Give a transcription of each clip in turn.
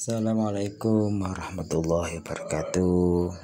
Assalamualaikum warahmatullahi wabarakatuh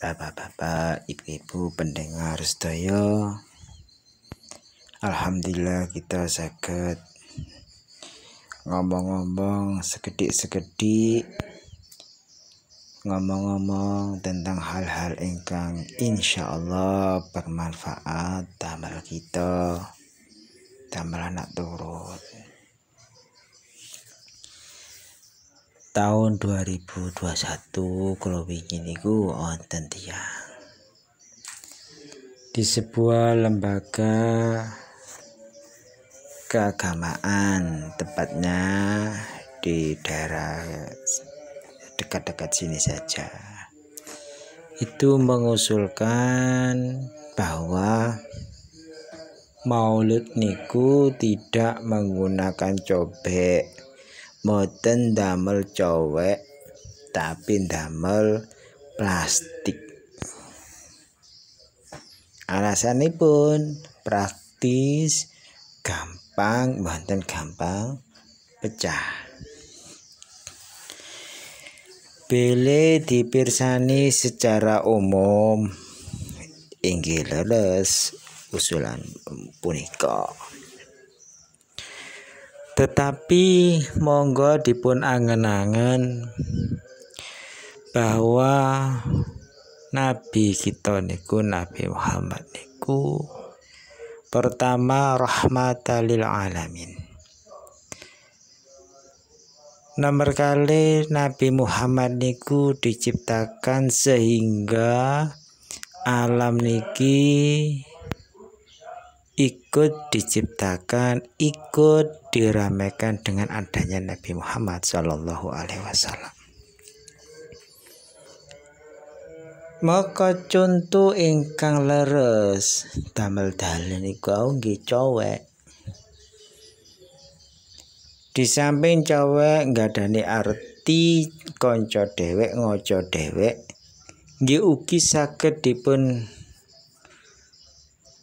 Bapak-bapak, ibu-ibu, pendengar setaya Alhamdulillah kita sakit Ngomong-ngomong segedik-segedik Ngomong-ngomong tentang hal-hal ingkang Insya Allah bermanfaat tambah kita Tambah anak turut tahun 2021 glowing niku wonten tiang di sebuah lembaga keagamaan tepatnya di daerah dekat-dekat sini saja itu mengusulkan bahwa maulid niku tidak menggunakan cobek Mboten damel cowek tapi damel plastik Alasan pun praktis gampang banten gampang pecah Bele dipirsani secara umum inggih leres usulan punika. Tetapi monggo dipun angen-angen bahwa nabi kita niku Nabi Muhammad niku pertama rahmatalil alamin nomor kali Nabi Muhammad niku diciptakan sehingga alam niki ikut diciptakan, ikut diramaikan dengan adanya Nabi Muhammad Shallallahu Alaihi Wasallam. Maka contoh ingkang leres damel dalin iku nggih cowek. Di samping cowek nggadani arti kanca dhewek ngaca dhewek nggih ugi saged dipun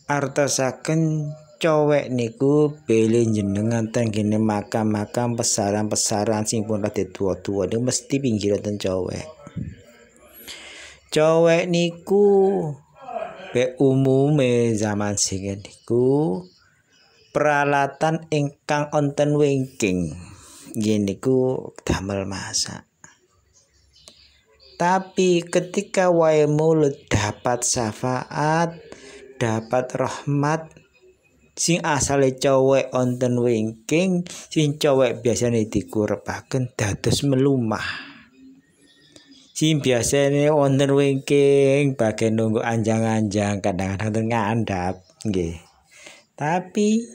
artosaken cowek niku beli jenengan tenggene makam-makam pesaran-pesaran sing pun rada tua-tua neng mesti pinggir wonten cowek. Cowek niku be umume zaman sing niku peralatan ingkang onten wingking. gini ku damel masak. Tapi ketika wae mulut dapat syafaat dapat rahmat sing asale cowek onten wingking sing cowek biasane dikurepaken dados melumah sing biasanya onten wingking bagian nunggu anjang-anjang kadang-kadang ngandhap nggih tapi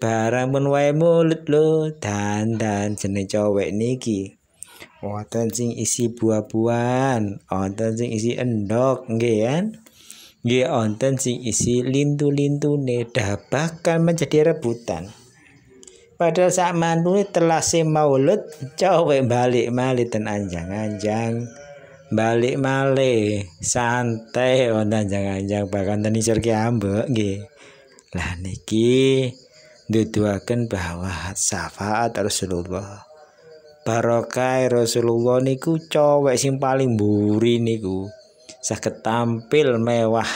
barang menuai mulut lo dan jenis cowek niki wonten sing isi buah-buahan wonten sing isi endok nggih ya? Nggih onten sing isi lintu neda bahkan menjadi rebutan. Padahal sak e telah si maulud cowe balik malit dan anjang-anjang. Balik malih santai wonten anjang-anjang bahkan ten isor ki ambek nggih. Lah niki duduakan bahwa syafaat Rasulullah. Barokah Rasulullah niku cowek sing paling buri niku sakit tampil mewah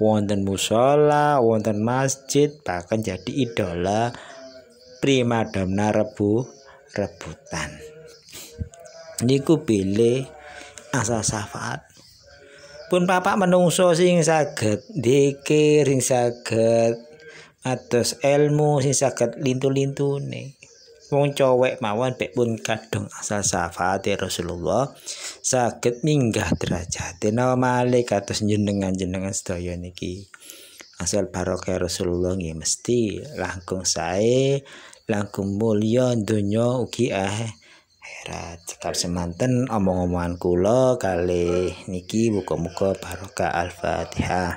wonten musola wonten masjid bahkan jadi idola primadona rebu rebutan niku pilih asal syafaat pun papa menungso sing saged dikir sing saged atas ilmu sing saged lintu-lintune wong cowek mawon pek pun kadung asal safate Rasulullah saged minggah derajat nama malik atas jenengan jenengan sedaya niki asal barokah Rasulullah nggih mesti langkung sae langkung mulya donya ugi eh herat cekap semanten omong-omongan kula kali niki buka-buka barokah al-fatihah